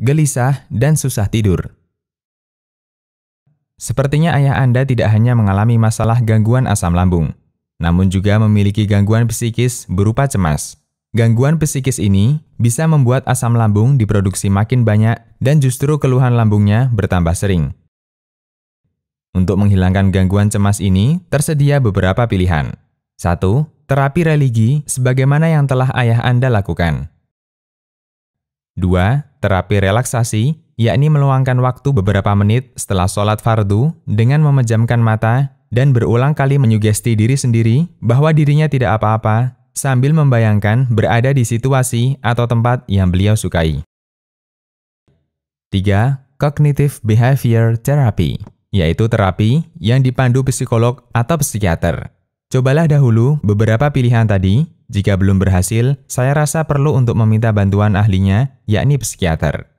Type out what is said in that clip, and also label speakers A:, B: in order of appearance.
A: gelisah, dan susah tidur. Sepertinya ayah Anda tidak hanya mengalami masalah gangguan asam lambung, namun juga memiliki gangguan psikis berupa cemas. Gangguan psikis ini bisa membuat asam lambung diproduksi makin banyak dan justru keluhan lambungnya bertambah sering. Untuk menghilangkan gangguan cemas ini, tersedia beberapa pilihan. 1. Terapi religi sebagaimana yang telah ayah Anda lakukan. 2. Terapi relaksasi, yakni meluangkan waktu beberapa menit setelah sholat fardu dengan memejamkan mata dan berulang kali menyugesti diri sendiri bahwa dirinya tidak apa-apa sambil membayangkan berada di situasi atau tempat yang beliau sukai. 3. Cognitive Behavior Therapy yaitu terapi yang dipandu psikolog atau psikiater. Cobalah dahulu beberapa pilihan tadi jika belum berhasil, saya rasa perlu untuk meminta bantuan ahlinya, yakni psikiater.